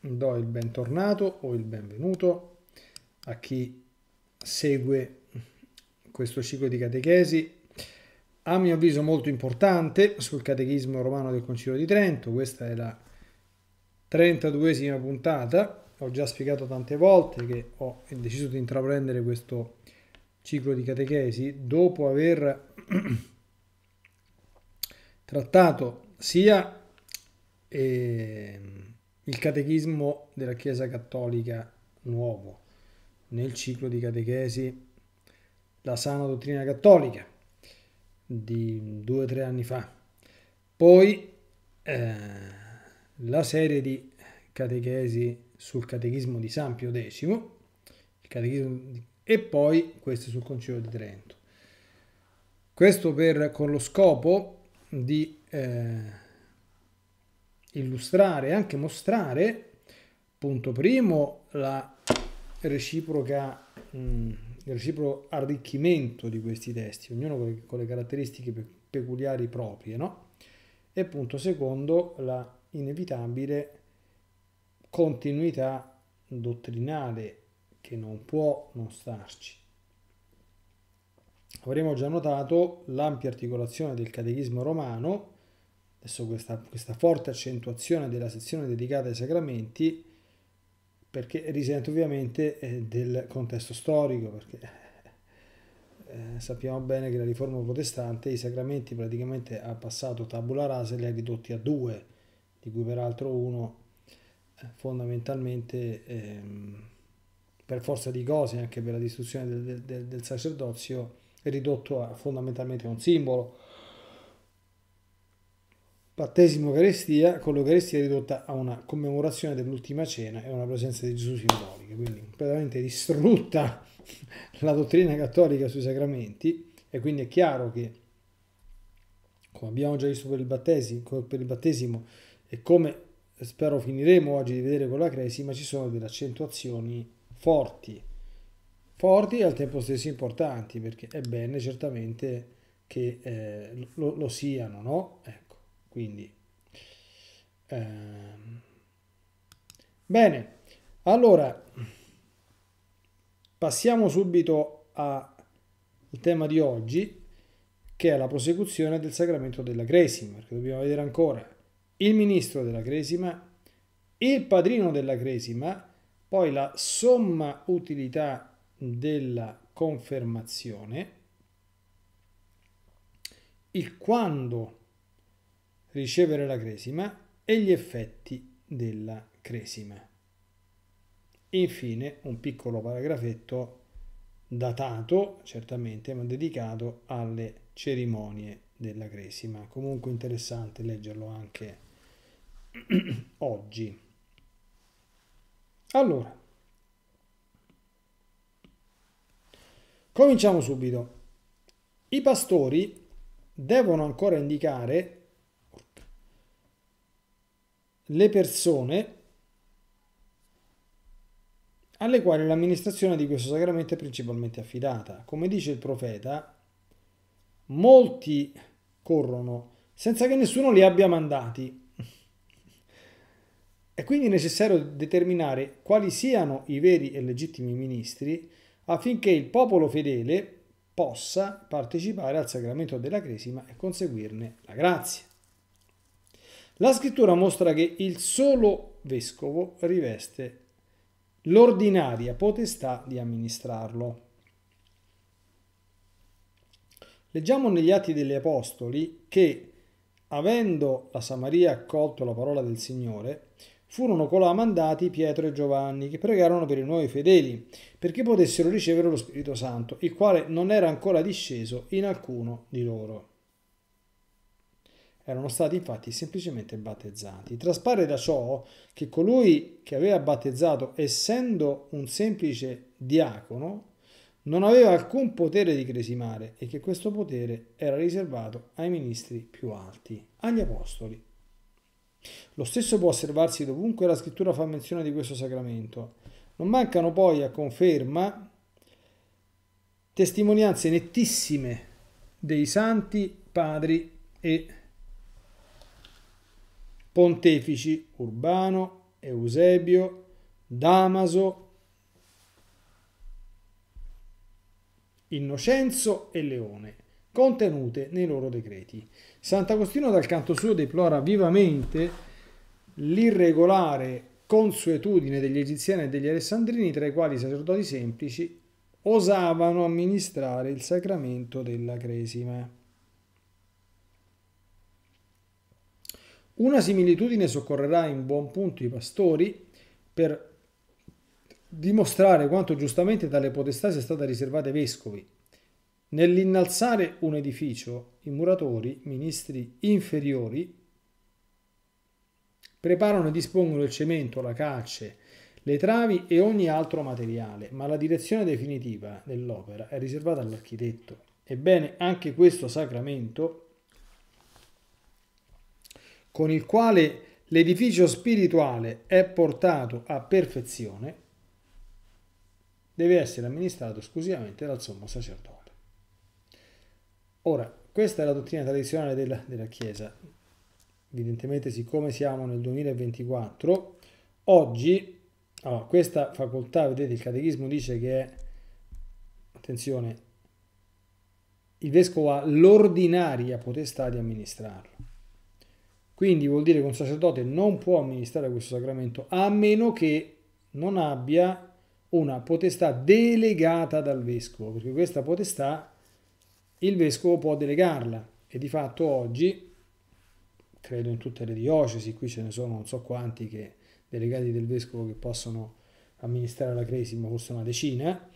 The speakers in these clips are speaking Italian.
do il bentornato o il benvenuto a chi segue questo ciclo di catechesi a mio avviso molto importante sul catechismo romano del Concilio di Trento, questa è la 32esima puntata, ho già spiegato tante volte che ho deciso di intraprendere questo ciclo di catechesi dopo aver trattato sia eh, il catechismo della Chiesa Cattolica nuovo, nel ciclo di catechesi La sana dottrina cattolica di due o tre anni fa. Poi eh, la serie di catechesi sul catechismo di San Pio X, il catechismo di, e poi queste sul Concilio di Trento. Questo per, con lo scopo di eh, illustrare e anche mostrare, punto primo, la reciproca, mh, mm, il reciproco arricchimento di questi testi, ognuno con le, con le caratteristiche pe peculiari proprie, no? E punto secondo, la inevitabile continuità dottrinale che non può non starci. Avremo già notato l'ampia articolazione del catechismo romano Adesso questa, questa forte accentuazione della sezione dedicata ai sacramenti perché risente ovviamente eh, del contesto storico, perché eh, sappiamo bene che la riforma protestante i sacramenti praticamente ha passato tabula rasa e li ha ridotti a due, di cui peraltro uno eh, fondamentalmente ehm, per forza di cose, anche per la distruzione del, del, del sacerdozio, è ridotto a, fondamentalmente a un simbolo battesimo carestia con l'Eucaristia ridotta a una commemorazione dell'ultima cena e una presenza di Gesù simbolica, quindi completamente distrutta la dottrina cattolica sui sacramenti e quindi è chiaro che, come abbiamo già visto per il battesimo, per il battesimo e come spero finiremo oggi di vedere con la cresima, ci sono delle accentuazioni forti, forti e al tempo stesso importanti, perché è bene certamente che eh, lo, lo, siano, no? Ecco. Quindi, ehm. bene, allora passiamo subito al tema di oggi che è la prosecuzione del sacramento della cresima, perché dobbiamo vedere ancora il ministro della cresima, il padrino della cresima, poi la somma utilità della confermazione, il quando ricevere la cresima e gli effetti della cresima. Infine un piccolo paragrafetto datato certamente ma dedicato alle cerimonie della cresima comunque interessante leggerlo anche oggi allora cominciamo subito i pastori devono ancora indicare le persone alle quali l'amministrazione di questo sacramento è principalmente affidata. Come dice il profeta, molti corrono senza che nessuno li abbia mandati. È quindi necessario determinare quali siano i veri e legittimi ministri affinché il popolo fedele possa partecipare al sacramento della cresima e conseguirne la grazia. La scrittura mostra che il solo vescovo riveste l'ordinaria potestà di amministrarlo. Leggiamo negli Atti degli Apostoli che, avendo la Samaria accolto la parola del Signore, furono colà mandati Pietro e Giovanni, che pregarono per i nuovi fedeli, perché potessero ricevere lo Spirito Santo, il quale non era ancora disceso in alcuno di loro erano stati infatti semplicemente battezzati. Traspare da ciò che colui che aveva battezzato, essendo un semplice diacono, non aveva alcun potere di cresimare e che questo potere era riservato ai ministri più alti, agli apostoli. Lo stesso può osservarsi dovunque la scrittura fa menzione di questo sacramento. Non mancano poi a conferma testimonianze nettissime dei santi padri e pontefici Urbano, Eusebio, Damaso, Innocenzo e Leone, contenute nei loro decreti. Sant'Agostino dal canto suo deplora vivamente l'irregolare consuetudine degli egiziani e degli alessandrini, tra i quali i sacerdoti semplici osavano amministrare il sacramento della cresima. Una similitudine soccorrerà in buon punto i pastori per dimostrare quanto giustamente tale potestà sia stata riservata ai vescovi. Nell'innalzare un edificio, i muratori, ministri inferiori, preparano e dispongono il cemento, la calce, le travi e ogni altro materiale, ma la direzione definitiva dell'opera è riservata all'architetto. Ebbene, anche questo sacramento con il quale l'edificio spirituale è portato a perfezione, deve essere amministrato esclusivamente dal sommo sacerdote. Ora, questa è la dottrina tradizionale della, della Chiesa. Evidentemente, siccome siamo nel 2024, oggi allora, questa facoltà, vedete, il catechismo dice che è, attenzione, il vescovo ha l'ordinaria potestà di amministrarlo. Quindi vuol dire che un sacerdote non può amministrare questo sacramento a meno che non abbia una potestà delegata dal vescovo, perché questa potestà il vescovo può delegarla e di fatto oggi, credo in tutte le diocesi, qui ce ne sono non so quanti che, delegati del vescovo che possono amministrare la cresima, forse una decina,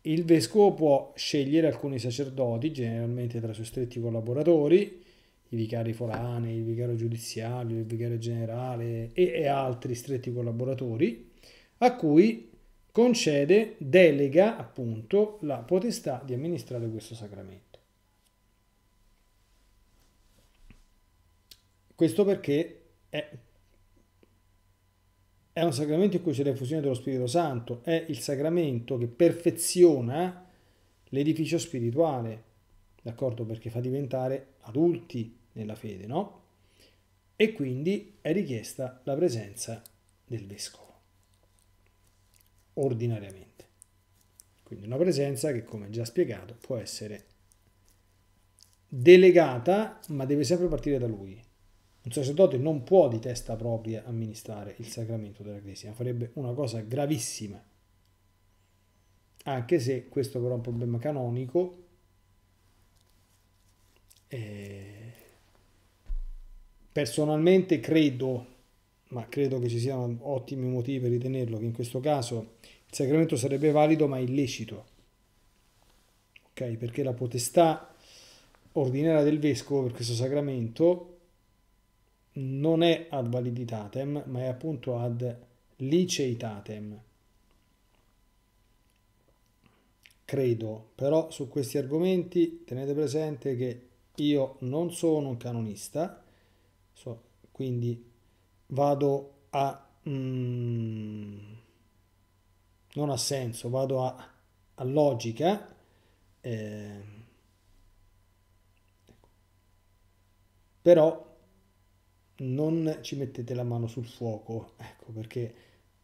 il vescovo può scegliere alcuni sacerdoti, generalmente tra i suoi stretti collaboratori, i vicari foranei, il vicario giudiziario, il vicario generale e, e altri stretti collaboratori, a cui concede, delega appunto la potestà di amministrare questo sacramento. Questo perché è, è, un sacramento in cui c'è la fusione dello Spirito Santo, è il sacramento che perfeziona l'edificio spirituale, d'accordo? Perché fa diventare adulti, nella fede, no? E quindi è richiesta la presenza del vescovo, ordinariamente. Quindi una presenza che, come già spiegato, può essere delegata, ma deve sempre partire da lui. Un sacerdote non può di testa propria amministrare il sacramento della Chiesa, farebbe una cosa gravissima. Anche se questo però è un problema canonico, eh, Personalmente credo, ma credo che ci siano ottimi motivi per ritenerlo, che in questo caso il sacramento sarebbe valido ma illecito, ok? perché la potestà ordinaria del vescovo per questo sacramento non è ad validitatem, ma è appunto ad liceitatem. Credo, però su questi argomenti tenete presente che io non sono un canonista, so, quindi vado a... Mm, non ha senso, vado a, a logica. Eh, però non ci mettete la mano sul fuoco, ecco perché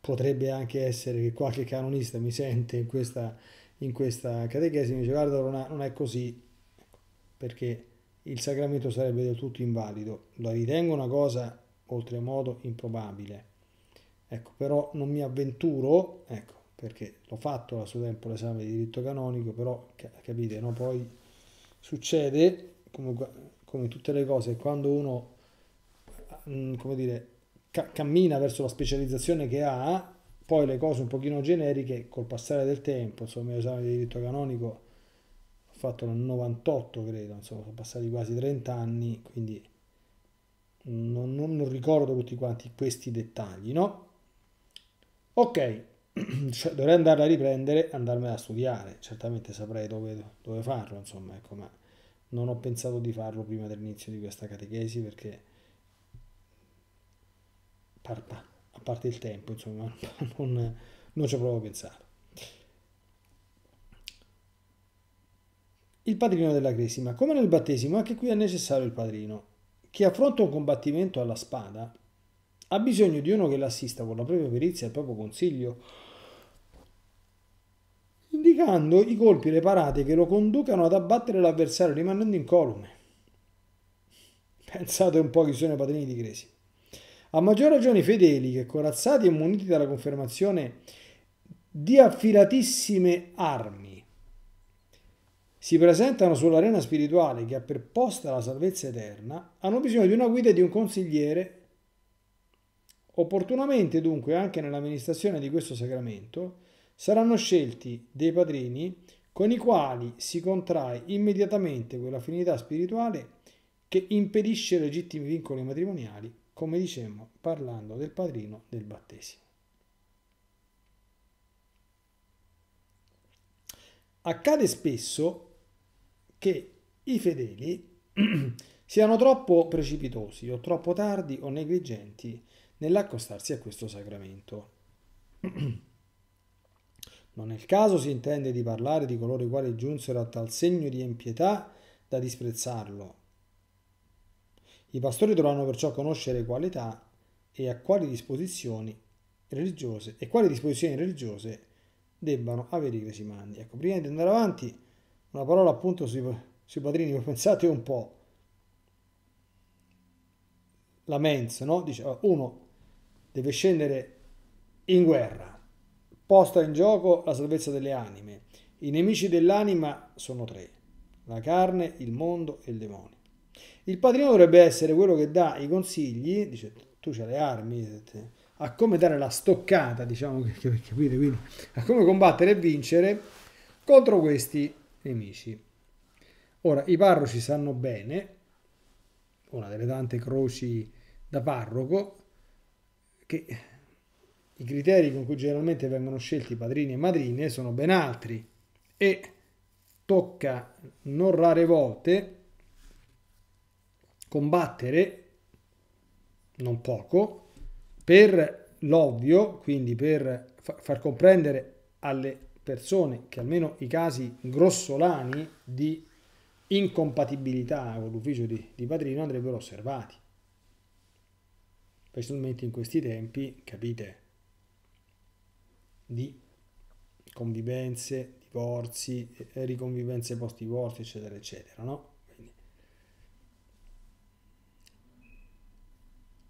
potrebbe anche essere che qualche canonista mi sente in questa, in questa catechesi e mi dice guarda non è così, ecco, perché il sacramento sarebbe del tutto invalido. La ritengo una cosa oltremodo improbabile. Ecco, però non mi avventuro, ecco, perché l'ho fatto a suo tempo l'esame di diritto canonico, però capite, no? poi succede, come, come tutte le cose, quando uno, mm, come dire, ca cammina verso la specializzazione che ha, poi le cose un pochino generiche, col passare del tempo, insomma, l'esame di diritto canonico fatto nel 98 credo, insomma sono passati quasi 30 anni, quindi non, non, non ricordo tutti quanti questi dettagli, no? Ok, cioè, dovrei andarla a riprendere, andarmela a studiare, certamente saprei dove, dove farlo, insomma, ecco, ma non ho pensato di farlo prima dell'inizio di questa catechesi perché a parte il tempo, insomma, non, non ci provo a pensare Il padrino della cresima. Come nel battesimo, anche qui è necessario il padrino. Chi affronta un combattimento alla spada ha bisogno di uno che l'assista con la propria perizia e il proprio consiglio, indicando i colpi e le parate che lo conducano ad abbattere l'avversario rimanendo incolume. Pensate un po' chi sono i padrini di Cresi. A maggior ragione i fedeli che corazzati e muniti dalla confermazione di affilatissime armi si presentano sull'arena spirituale che ha per posta la salvezza eterna, hanno bisogno di una guida e di un consigliere. Opportunamente dunque anche nell'amministrazione di questo sacramento saranno scelti dei padrini con i quali si contrae immediatamente quell'affinità spirituale che impedisce legittimi vincoli matrimoniali, come dicemmo parlando del padrino del battesimo. Accade spesso che i fedeli siano troppo precipitosi o troppo tardi o negligenti nell'accostarsi a questo sacramento. Non è il caso si intende di parlare di coloro i quali giunsero a tal segno di impietà da disprezzarlo. I pastori dovranno perciò conoscere qualità e a quali disposizioni religiose e quali disposizioni religiose debbano avere i cresimandi. Ecco, prima di andare avanti una parola appunto sui, sui padrini, pensate un po'. La mens, no? Diceva, uno deve scendere in guerra, posta in gioco la salvezza delle anime. I nemici dell'anima sono tre, la carne, il mondo e il demonio. Il padrino dovrebbe essere quello che dà i consigli, dice tu c'hai le armi, eh, a come dare la stoccata, diciamo, capite, quindi, a come combattere e vincere contro questi nemici. Ora, i parroci sanno bene, una delle tante croci da parroco, che i criteri con cui generalmente vengono scelti padrini e madrine sono ben altri e tocca non rare volte combattere non poco per l'ovvio, quindi per far comprendere alle persone che almeno i casi grossolani di incompatibilità con l'ufficio di, di Padrino andrebbero osservati. Specialmente in questi tempi, capite, di convivenze, divorzi, eh, riconvivenze post divorzi eccetera, eccetera, no? Quindi.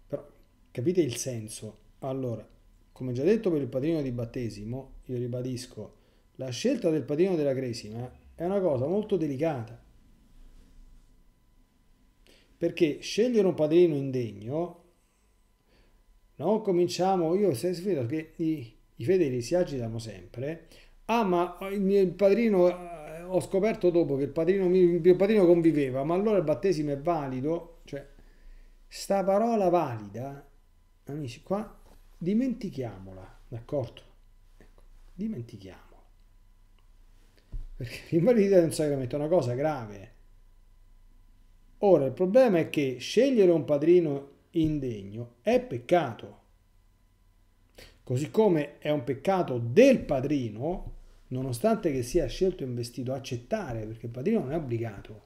Però capite il senso? Allora, come già detto per il padrino di battesimo, io ribadisco, la scelta del padrino della cresima è una cosa molto delicata. Perché scegliere un padrino indegno, non cominciamo, io vedo che i, i fedeli si agitano sempre, ah ma il mio padrino eh, ho scoperto dopo che il padrino, il mio padrino conviveva, ma allora il battesimo è valido, cioè sta parola valida, amici, qua dimentichiamola, d'accordo? Ecco, dimentichiamola. Perché l'invalidità è un sacramento, è una cosa grave. Ora, il problema è che scegliere un padrino indegno è peccato. Così come è un peccato del padrino, nonostante che sia scelto e investito, accettare, perché il padrino non è obbligato.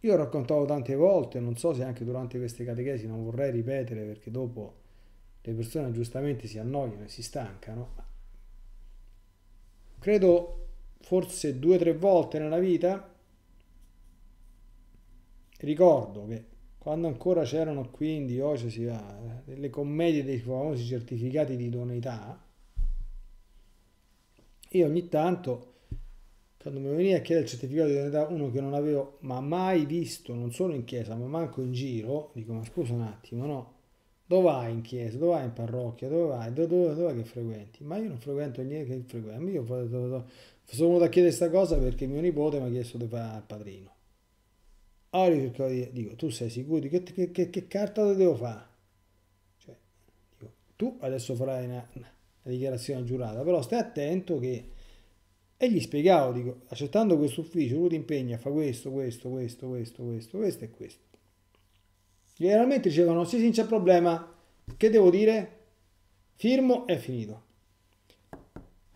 Io ho raccontato tante volte, non so se anche durante queste catechesi, non vorrei ripetere perché dopo le persone giustamente si annoiano e si stancano, credo forse due o tre volte nella vita ricordo che quando ancora c'erano qui in diocesi eh, le commedie dei famosi certificati di idoneità io ogni tanto quando mi veniva a chiedere il certificato di idoneità uno che non avevo mai visto non solo in chiesa ma manco in giro dico ma scusa un attimo no dove vai in chiesa? Dove vai in parrocchia? Dove vai? Dove, dove, dove che frequenti? Ma io non frequento niente che frequento. Io sono venuto a chiedere questa cosa perché mio nipote mi ha chiesto di fare il padrino. Ora io cercavo di dico, tu sei sicuro? Che, che, che, che carta te devo fare? Cioè, dico, tu adesso farai una, una dichiarazione giurata, però stai attento che... E gli spiegavo, dico, accettando questo ufficio, lui ti impegna a fare questo, questo, questo, questo, questo, questo e questo. Generalmente dicevano sì sì c'è problema, che devo dire? Firmo è finito.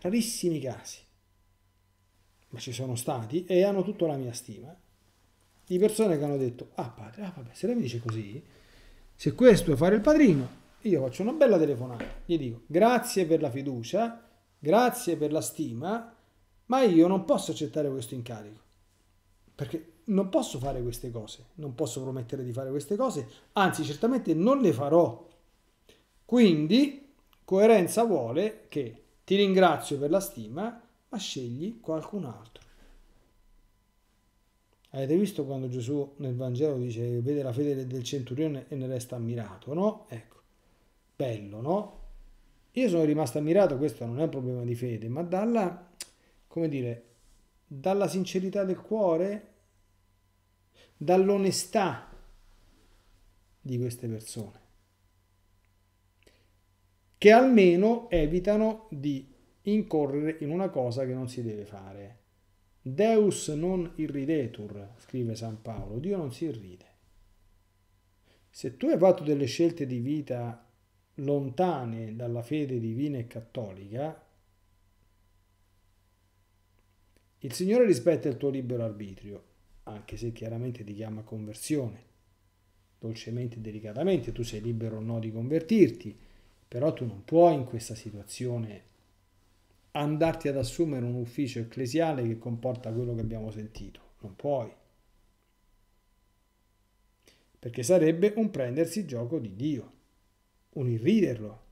Rarissimi casi, ma ci sono stati e hanno tutta la mia stima, di persone che hanno detto ah padre, ah, vabbè, se lei mi dice così, se questo è fare il padrino, io faccio una bella telefonata, gli dico grazie per la fiducia, grazie per la stima, ma io non posso accettare questo incarico, perché non posso fare queste cose, non posso promettere di fare queste cose, anzi certamente non le farò. Quindi coerenza vuole che ti ringrazio per la stima, ma scegli qualcun altro. Avete visto quando Gesù nel Vangelo dice vede la fede del centurione e ne resta ammirato, no? Ecco, bello, no? Io sono rimasto ammirato, questo non è un problema di fede, ma dalla, come dire, dalla sincerità del cuore, dall'onestà di queste persone, che almeno evitano di incorrere in una cosa che non si deve fare. Deus non irridetur, scrive San Paolo, Dio non si irride. Se tu hai fatto delle scelte di vita lontane dalla fede divina e cattolica, il Signore rispetta il tuo libero arbitrio anche se chiaramente ti chiama conversione. Dolcemente e delicatamente, tu sei libero o no di convertirti, però tu non puoi in questa situazione andarti ad assumere un ufficio ecclesiale che comporta quello che abbiamo sentito, non puoi. Perché sarebbe un prendersi gioco di Dio, un irriderlo.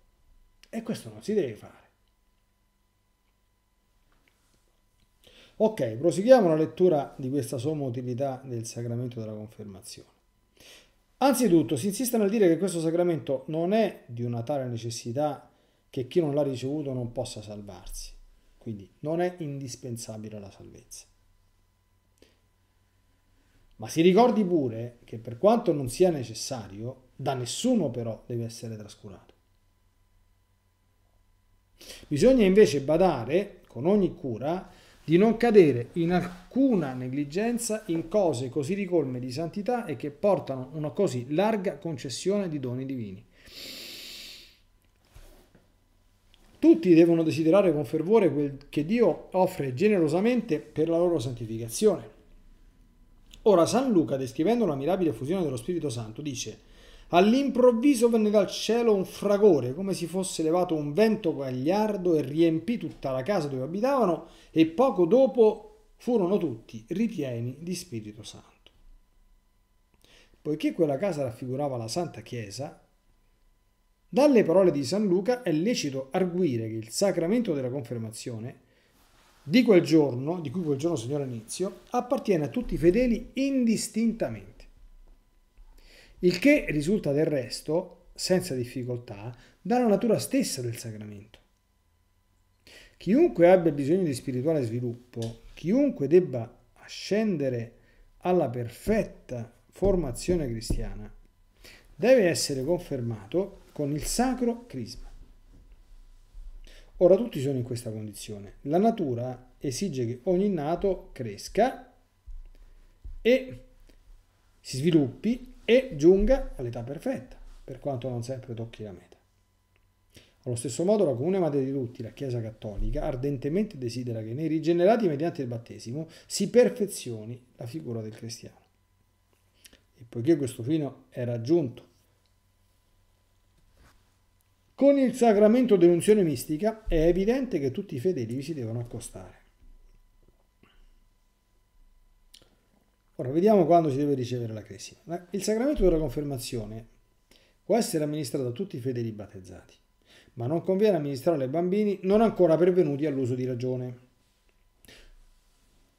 E questo non si deve fare. Ok, proseguiamo la lettura di questa somma utilità del sacramento della confermazione. Anzitutto si insiste nel dire che questo sacramento non è di una tale necessità che chi non l'ha ricevuto non possa salvarsi, quindi non è indispensabile la salvezza. Ma si ricordi pure che per quanto non sia necessario, da nessuno però deve essere trascurato. Bisogna invece badare con ogni cura di non cadere in alcuna negligenza in cose così ricolme di santità e che portano una così larga concessione di doni divini. Tutti devono desiderare con fervore quel che Dio offre generosamente per la loro santificazione. Ora San Luca, descrivendo la mirabile fusione dello Spirito Santo, dice All'improvviso venne dal cielo un fragore, come si fosse levato un vento gagliardo e riempì tutta la casa dove abitavano e poco dopo furono tutti ripieni di Spirito Santo. Poiché quella casa raffigurava la Santa Chiesa, dalle parole di San Luca è lecito arguire che il sacramento della confermazione di quel giorno, di cui quel giorno segnò l'inizio, appartiene a tutti i fedeli indistintamente il che risulta del resto, senza difficoltà, dalla natura stessa del sacramento. Chiunque abbia bisogno di spirituale sviluppo, chiunque debba ascendere alla perfetta formazione cristiana, deve essere confermato con il sacro crisma. Ora tutti sono in questa condizione. La natura esige che ogni nato cresca e si sviluppi e giunga all'età perfetta, per quanto non sempre tocchi la meta. Allo stesso modo la comune madre di tutti, la Chiesa Cattolica, ardentemente desidera che nei rigenerati mediante il battesimo si perfezioni la figura del cristiano. E poiché questo fino è raggiunto con il sacramento dell'unzione mistica è evidente che tutti i fedeli vi si devono accostare. Ora vediamo quando si deve ricevere la cresima. Il sacramento della confermazione può essere amministrato a tutti i fedeli battezzati, ma non conviene amministrarlo ai bambini non ancora pervenuti all'uso di ragione.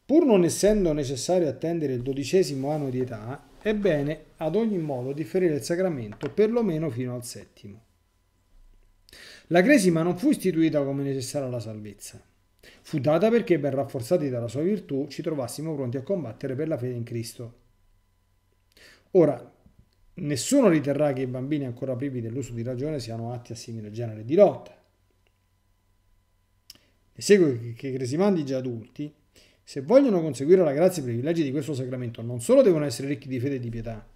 Pur non essendo necessario attendere il dodicesimo anno di età, è bene ad ogni modo differire il sacramento perlomeno fino al settimo. La cresima non fu istituita come necessaria alla salvezza, Fu data perché, ben rafforzati dalla sua virtù, ci trovassimo pronti a combattere per la fede in Cristo. Ora, nessuno riterrà che i bambini ancora privi dell'uso di ragione siano atti a simile genere di lotta. Ne segue che i cresimandi già adulti, se vogliono conseguire la grazia e i privilegi di questo sacramento, non solo devono essere ricchi di fede e di pietà,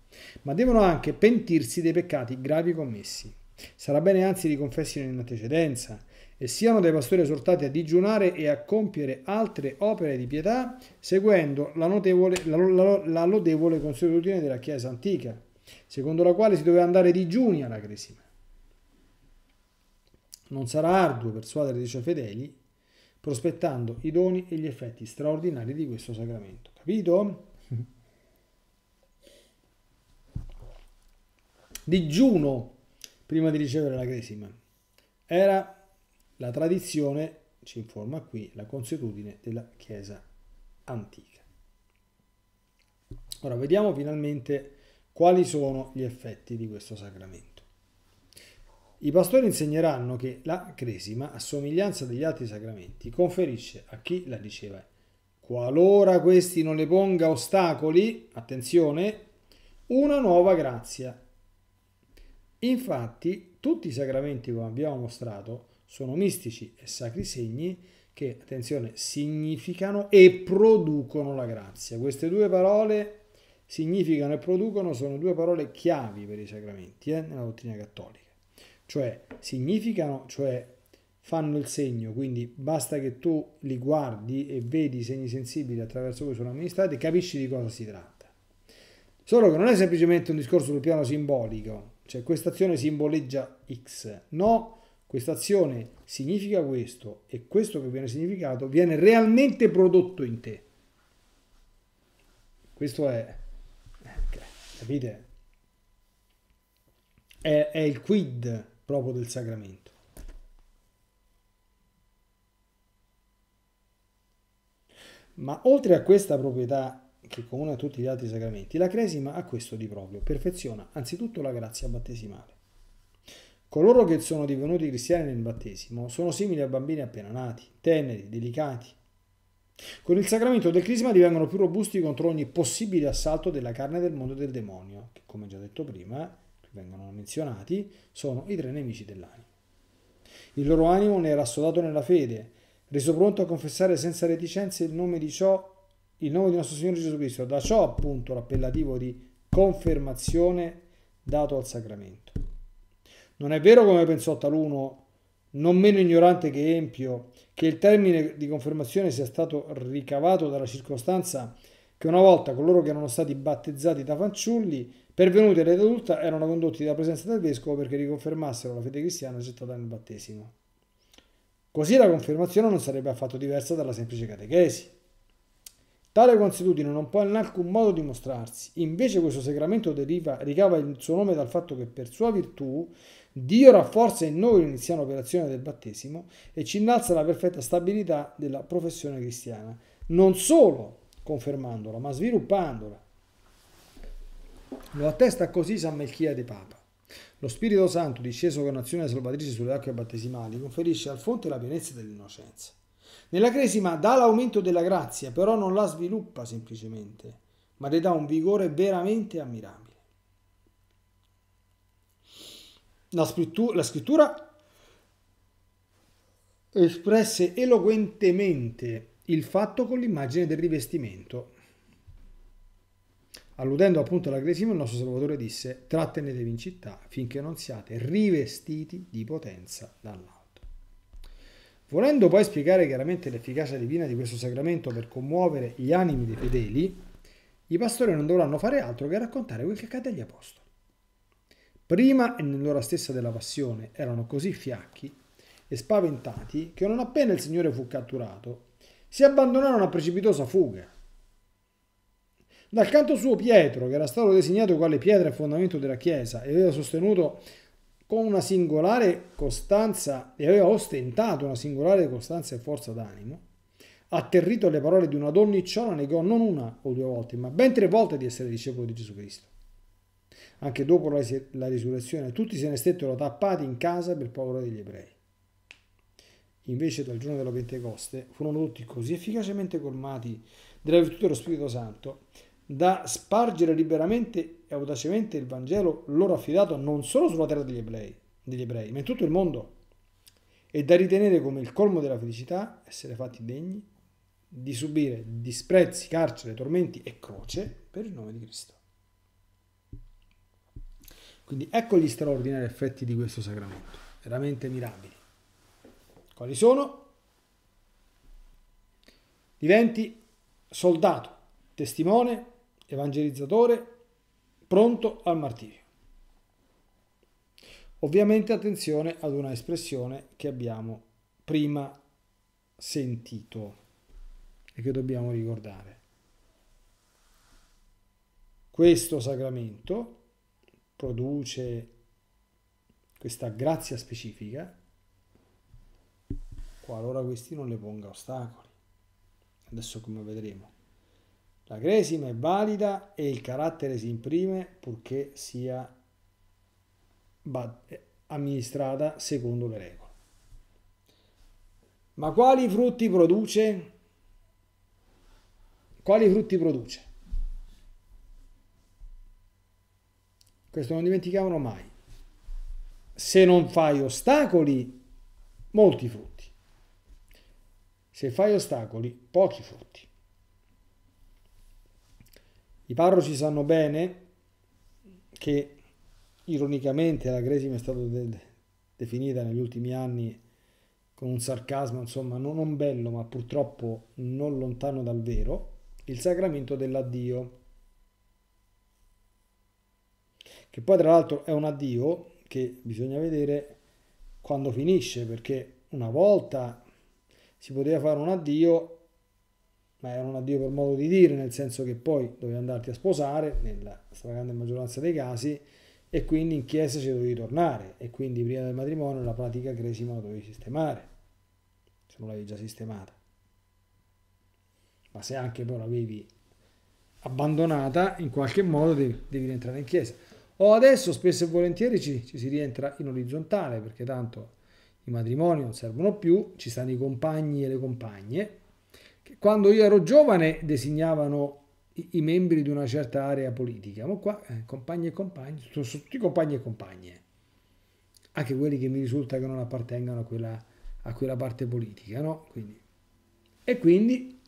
ma devono anche pentirsi dei peccati gravi commessi. Sarà bene anzi li confessino in antecedenza, e siano dai pastori esortati a digiunare e a compiere altre opere di pietà, seguendo la, notevole, la, la, la lodevole consuetudine della Chiesa antica, secondo la quale si doveva andare digiuni alla Cresima. Non sarà arduo persuadere i suoi fedeli, prospettando i doni e gli effetti straordinari di questo sacramento. Capito? Digiuno prima di ricevere la Cresima. Era la tradizione ci informa qui la consuetudine della Chiesa antica. Ora vediamo finalmente quali sono gli effetti di questo sacramento. I pastori insegneranno che la cresima, a somiglianza degli altri sacramenti, conferisce a chi la riceve, qualora questi non le ponga ostacoli, attenzione, una nuova grazia. Infatti, tutti i sacramenti, come abbiamo mostrato, sono mistici e sacri segni che, attenzione, significano e producono la grazia. Queste due parole significano e producono sono due parole chiavi per i sacramenti eh, nella dottrina cattolica. Cioè significano, cioè fanno il segno, quindi basta che tu li guardi e vedi i segni sensibili attraverso cui sono amministrati, capisci di cosa si tratta. Solo che non è semplicemente un discorso sul piano simbolico, cioè questa azione simboleggia X, no? questa azione significa questo e questo che viene significato viene realmente prodotto in te. Questo è, eh, capite? È, è il quid proprio del sacramento. Ma oltre a questa proprietà che comune a tutti gli altri sacramenti, la Cresima ha questo di proprio, perfeziona anzitutto la grazia battesimale. Coloro che sono divenuti cristiani nel battesimo sono simili a bambini appena nati, teneri, delicati. Con il sacramento del crisma divengono più robusti contro ogni possibile assalto della carne del mondo e del demonio, che come già detto prima, eh, vengono menzionati, sono i tre nemici dell'anima. Il loro animo ne era assodato nella fede, reso pronto a confessare senza reticenze il nome di ciò, il nome di nostro Signore Gesù Cristo, da ciò appunto l'appellativo di confermazione dato al sacramento. Non è vero come pensò taluno, non meno ignorante che empio, che il termine di confermazione sia stato ricavato dalla circostanza che una volta coloro che erano stati battezzati da fanciulli, pervenuti all'età adulta, erano condotti dalla presenza del vescovo perché riconfermassero la fede cristiana accettata nel battesimo. Così la confermazione non sarebbe affatto diversa dalla semplice catechesi. Tale consuetudine non può in alcun modo dimostrarsi, invece questo sacramento deriva, ricava il suo nome dal fatto che per sua virtù Dio rafforza in noi l'iniziale operazione del battesimo e ci innalza la perfetta stabilità della professione cristiana, non solo confermandola, ma sviluppandola. Lo attesta così San Melchiade Papa. Lo Spirito Santo, disceso con azione salvatrice sulle acque battesimali, conferisce al fonte la pienezza dell'innocenza. Nella cresima dà l'aumento della grazia, però non la sviluppa semplicemente, ma le dà un vigore veramente ammirabile. La scrittura, la scrittura espresse eloquentemente il fatto con l'immagine del rivestimento. Alludendo appunto all'agresimo, il nostro Salvatore disse trattenetevi in città finché non siate rivestiti di potenza dall'alto. Volendo poi spiegare chiaramente l'efficacia divina di questo sacramento per commuovere gli animi dei fedeli, i pastori non dovranno fare altro che raccontare quel che accade agli apostoli prima e nell'ora stessa della passione, erano così fiacchi e spaventati che non appena il Signore fu catturato, si abbandonarono a precipitosa fuga. Dal canto suo Pietro, che era stato designato quale pietra e fondamento della Chiesa e aveva sostenuto con una singolare costanza e aveva ostentato una singolare costanza e forza d'animo, atterrito alle parole di una donnicciola negò non una o due volte, ma ben tre volte di essere discepolo di Gesù Cristo anche dopo la, la risurrezione, tutti se ne stettero tappati in casa per paura degli ebrei. Invece dal giorno della Pentecoste furono tutti così efficacemente colmati della virtù dello Spirito Santo da spargere liberamente e audacemente il Vangelo loro affidato non solo sulla terra degli ebrei, degli ebrei, ma in tutto il mondo, e da ritenere come il colmo della felicità essere fatti degni di subire disprezzi, carcere, tormenti e croce per il nome di Cristo. Quindi ecco gli straordinari effetti di questo sacramento, veramente mirabili. Quali sono? Diventi soldato, testimone, evangelizzatore, pronto al martirio. Ovviamente attenzione ad una espressione che abbiamo prima sentito e che dobbiamo ricordare. Questo sacramento produce questa grazia specifica qualora questi non le ponga ostacoli. Adesso come vedremo. La cresima è valida e il carattere si imprime purché sia eh, amministrata secondo le regole. Ma quali frutti produce? Quali frutti produce? questo non dimenticavano mai, se non fai ostacoli, molti frutti, se fai ostacoli, pochi frutti. I parroci sanno bene che ironicamente la Gresima è stata de definita negli ultimi anni con un sarcasmo, insomma, non, non bello, ma purtroppo non lontano dal vero, il sacramento dell'addio. che poi tra l'altro è un addio che bisogna vedere quando finisce, perché una volta si poteva fare un addio, ma era un addio per modo di dire, nel senso che poi dovevi andarti a sposare, nella stragrande maggioranza dei casi, e quindi in chiesa ci dovevi tornare, e quindi prima del matrimonio la pratica cresima la dovevi sistemare, se non l'avevi già sistemata. Ma se anche poi l'avevi abbandonata, in qualche modo devi, devi rientrare in chiesa. O adesso spesso e volentieri ci, ci si rientra in orizzontale perché tanto i matrimoni non servono più, ci stanno i compagni e le compagne, che quando io ero giovane designavano i, i membri di una certa area politica, ma qua eh, compagni e compagni, sono, sono tutti compagni e compagne, anche quelli che mi risulta che non appartengano a quella, a quella parte politica, no? Quindi. E quindi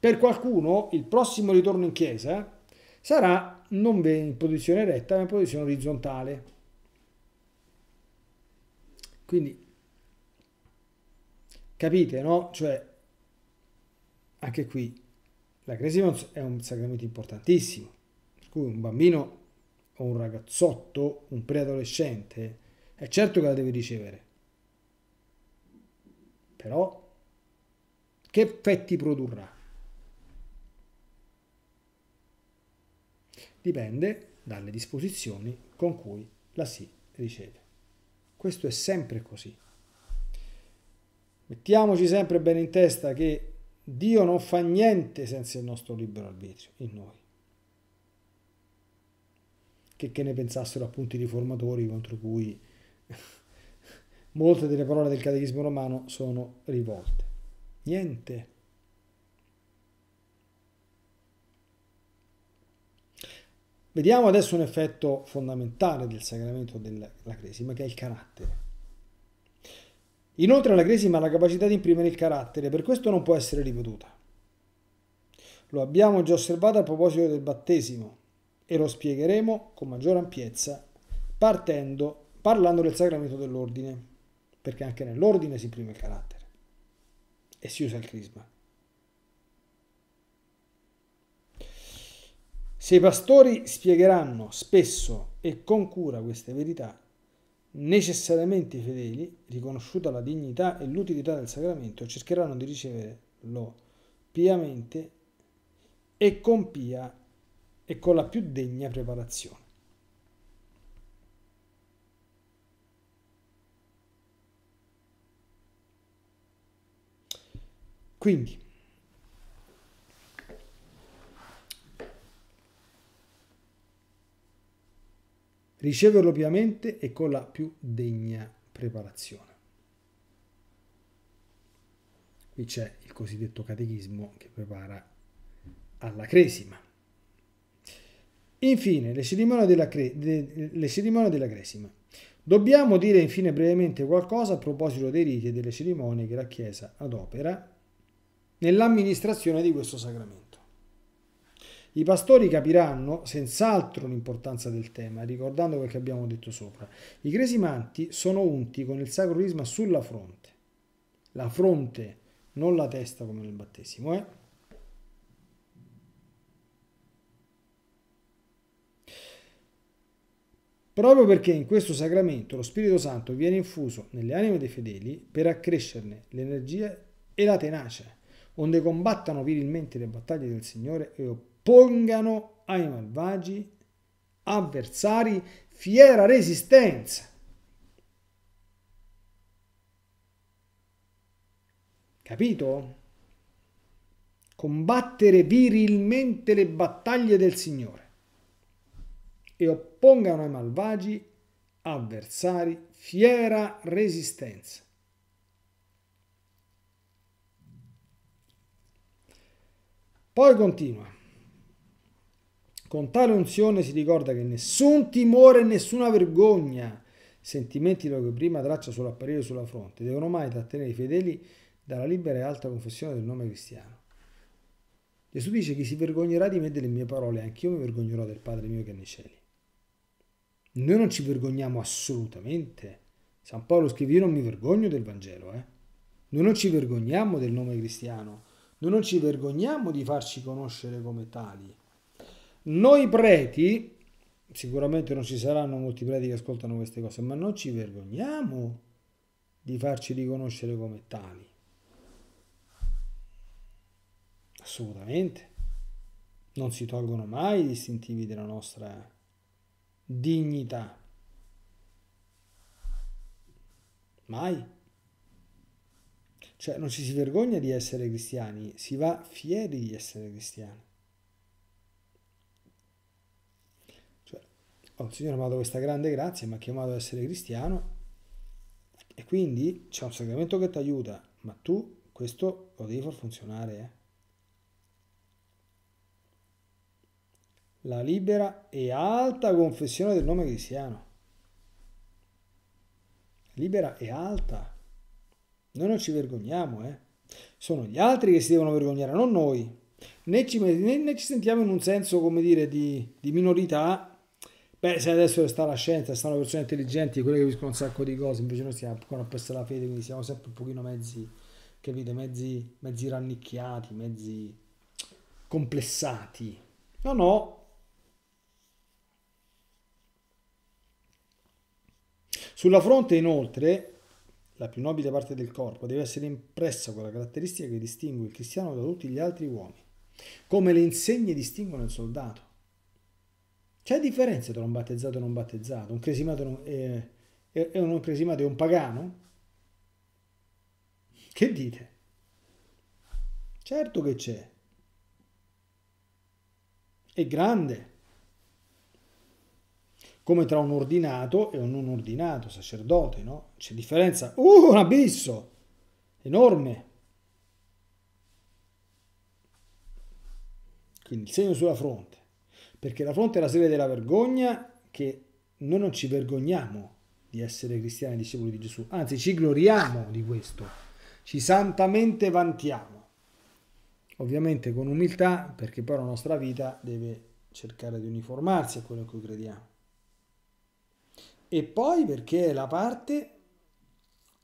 per qualcuno il prossimo ritorno in chiesa sarà non in posizione retta ma in posizione orizzontale. Quindi capite, no? Cioè anche qui la cresimonz è un sacramento importantissimo, per cui un bambino o un ragazzotto, un preadolescente, è certo che la deve ricevere. Però che effetti produrrà? dipende dalle disposizioni con cui la si riceve. Questo è sempre così. Mettiamoci sempre bene in testa che Dio non fa niente senza il nostro libero arbitrio in noi. Che, che ne pensassero appunto i riformatori contro cui molte delle parole del catechismo romano sono rivolte. Niente. Vediamo adesso un effetto fondamentale del sacramento della cresima, che è il carattere. Inoltre la cresima ha la capacità di imprimere il carattere, per questo non può essere ripetuta. Lo abbiamo già osservato a proposito del battesimo e lo spiegheremo con maggiore ampiezza partendo, parlando del sacramento dell'ordine, perché anche nell'ordine si imprime il carattere e si usa il crisma. Se i pastori spiegheranno spesso e con cura queste verità, necessariamente i fedeli, riconosciuta la dignità e l'utilità del sacramento, cercheranno di riceverlo piamente e con pia e con la più degna preparazione. Quindi, riceverlo pienamente e con la più degna preparazione. Qui c'è il cosiddetto catechismo che prepara alla cresima. Infine, le cerimonie della, cre le cerimonie della cresima. Dobbiamo dire infine brevemente qualcosa a proposito dei riti e delle cerimonie che la Chiesa adopera nell'amministrazione di questo sacramento. I pastori capiranno senz'altro l'importanza del tema, ricordando quel che abbiamo detto sopra. I cresimanti sono unti con il sacro risma sulla fronte. La fronte, non la testa come nel battesimo, eh? Proprio perché in questo sacramento lo Spirito Santo viene infuso nelle anime dei fedeli per accrescerne l'energia e la tenacia, onde combattano virilmente le battaglie del Signore e opporre oppongano ai malvagi avversari fiera resistenza. Capito? Combattere virilmente le battaglie del Signore e oppongano ai malvagi avversari fiera resistenza. Poi continua. Con tale unzione si ricorda che nessun timore e nessuna vergogna, sentimenti che prima traccia solo apparire sulla fronte, devono mai trattenere i fedeli dalla libera e alta confessione del nome cristiano. Gesù dice chi si vergognerà di me delle mie parole, anch'io mi vergognerò del Padre mio che è nei cieli. Noi non ci vergogniamo assolutamente. San Paolo scrive io non mi vergogno del Vangelo, eh? Noi non ci vergogniamo del nome cristiano, noi non ci vergogniamo di farci conoscere come tali. Noi preti, sicuramente non ci saranno molti preti che ascoltano queste cose, ma non ci vergogniamo di farci riconoscere come tali. Assolutamente. Non si tolgono mai i distintivi della nostra dignità. Mai. Cioè non ci si vergogna di essere cristiani, si va fieri di essere cristiani. oh, il Signore mi ha dato questa grande grazia, mi ha chiamato ad essere cristiano e quindi c'è un sacramento che ti aiuta, ma tu questo lo devi far funzionare. Eh. La libera e alta confessione del nome cristiano. Libera e alta. Noi non ci vergogniamo, eh. Sono gli altri che si devono vergognare, non noi. Né ci, né, né ci sentiamo in un senso, come dire, di, di minorità Beh, se adesso sta la scienza, stanno persone intelligenti, quelle che capiscono un sacco di cose, invece noi stiamo ancora a pesta la fede, quindi siamo sempre un pochino mezzi, capite, mezzi, mezzi rannicchiati, mezzi complessati. No, no. Sulla fronte, inoltre, la più nobile parte del corpo deve essere impressa quella caratteristica che distingue il cristiano da tutti gli altri uomini, come le insegne distinguono il soldato. C'è differenza tra un battezzato e non battezzato? Un cresimato e, e, e cresimato è un pagano? Che dite? Certo che c'è. È grande. Come tra un ordinato e un non ordinato, sacerdote, no? C'è differenza. Uh, un abisso! Enorme. Quindi il segno sulla fronte perché la fronte è la sede della vergogna che noi non ci vergogniamo di essere cristiani discepoli di Gesù, anzi ci gloriamo di questo, ci santamente vantiamo, ovviamente con umiltà perché poi la nostra vita deve cercare di uniformarsi a quello in cui crediamo. E poi perché è la parte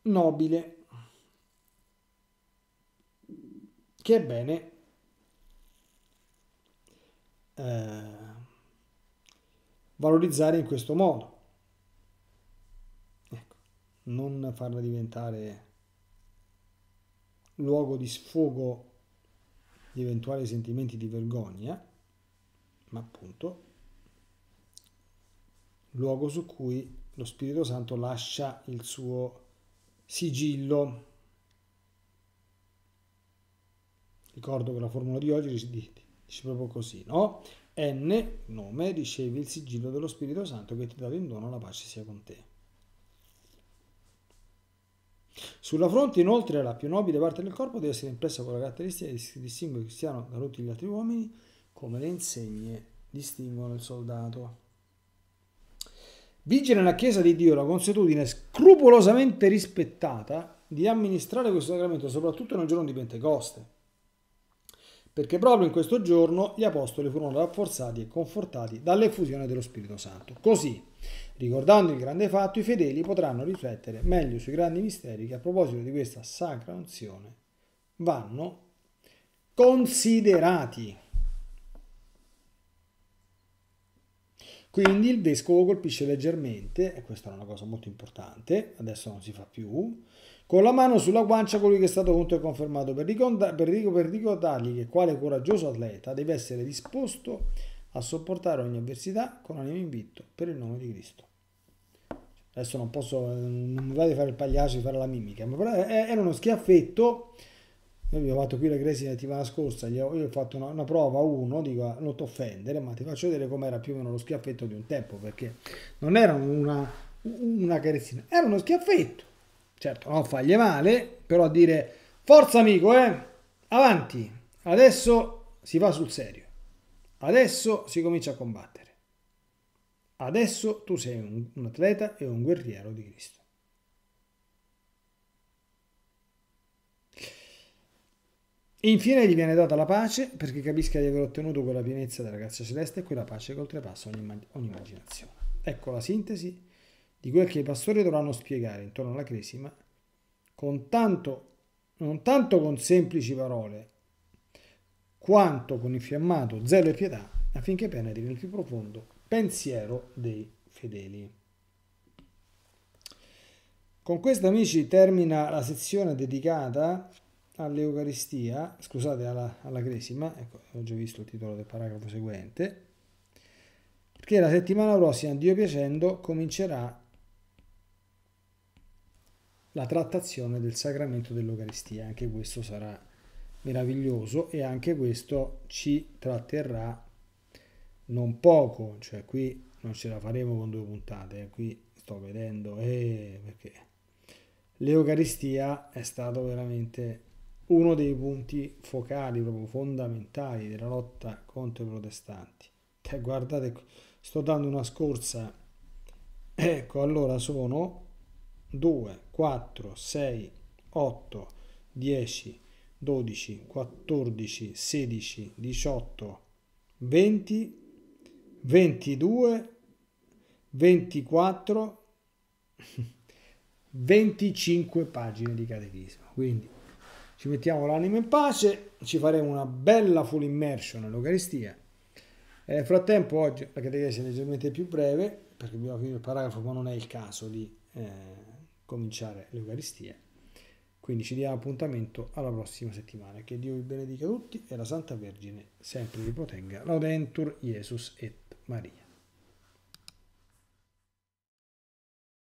nobile, che è bene eh, valorizzare in questo modo. Ecco, non farla diventare luogo di sfogo di eventuali sentimenti di vergogna, ma appunto luogo su cui lo Spirito Santo lascia il suo sigillo. Ricordo che la formula di oggi dice dice proprio così, no? N, nome, ricevi il sigillo dello Spirito Santo che ti dà in dono, la pace sia con te. Sulla fronte, inoltre, la più nobile parte del corpo deve essere impressa con la caratteristica che si distingue il cristiano da tutti gli altri uomini, come le insegne distinguono il soldato. Vige nella Chiesa di Dio la consuetudine scrupolosamente rispettata di amministrare questo sacramento, soprattutto nel giorno di Pentecoste, perché proprio in questo giorno gli apostoli furono rafforzati e confortati dall'effusione dello Spirito Santo. Così, ricordando il grande fatto, i fedeli potranno riflettere meglio sui grandi misteri che a proposito di questa sacra unzione vanno considerati. Quindi il vescovo colpisce leggermente, e questa è una cosa molto importante, adesso non si fa più, con la mano sulla guancia colui che è stato punto e confermato per, ricorda, per, per ricordargli che quale coraggioso atleta deve essere disposto a sopportare ogni avversità con animo invitto per il nome di Cristo. Adesso non posso, non mi vado a fare il pagliaccio, e fare la mimica, ma era uno schiaffetto noi abbiamo fatto qui la crisi la settimana scorsa, io ho fatto una, una prova a uno, dico ah, non ti offendere, ma ti faccio vedere com'era più o meno lo schiaffetto di un tempo, perché non era una, una carezzina, era uno schiaffetto. Certo, non fargli male, però dire forza amico, eh, avanti, adesso si va sul serio, adesso si comincia a combattere, adesso tu sei un, un atleta e un guerriero di Cristo. Infine gli viene data la pace perché capisca di aver ottenuto quella pienezza della grazia celeste e quella pace che oltrepassa ogni, ogni immaginazione. Ecco la sintesi di quel che i pastori dovranno spiegare intorno alla cresima, con tanto, non tanto con semplici parole, quanto con infiammato zelo e pietà, affinché penetri nel più profondo pensiero dei fedeli. Con questo, amici, termina la sezione dedicata all'Eucaristia, scusate, alla, alla Cresima, ecco, ho già visto il titolo del paragrafo seguente, perché la settimana prossima, Dio piacendo, comincerà la trattazione del sacramento dell'Eucaristia. Anche questo sarà meraviglioso e anche questo ci tratterrà non poco, cioè qui non ce la faremo con due puntate, eh. qui sto vedendo eh, perché l'Eucaristia è stato veramente uno dei punti focali, proprio fondamentali della lotta contro i protestanti. guardate, sto dando una scorsa. Ecco, allora sono 2, 4, 6, 8, 10, 12, 14, 16, 18, 20, 22, 24, 25 pagine di catechismo. Quindi ci mettiamo l'anima in pace, ci faremo una bella full immersion all'Eucaristia. E nel frattempo oggi la catechesi è leggermente più breve, perché dobbiamo finire il paragrafo, ma non è il caso di... Eh, cominciare l'Eucaristia. Quindi ci diamo appuntamento alla prossima settimana. Che Dio vi benedica tutti e la Santa Vergine sempre vi protegga. Laudentur Jesus et Maria.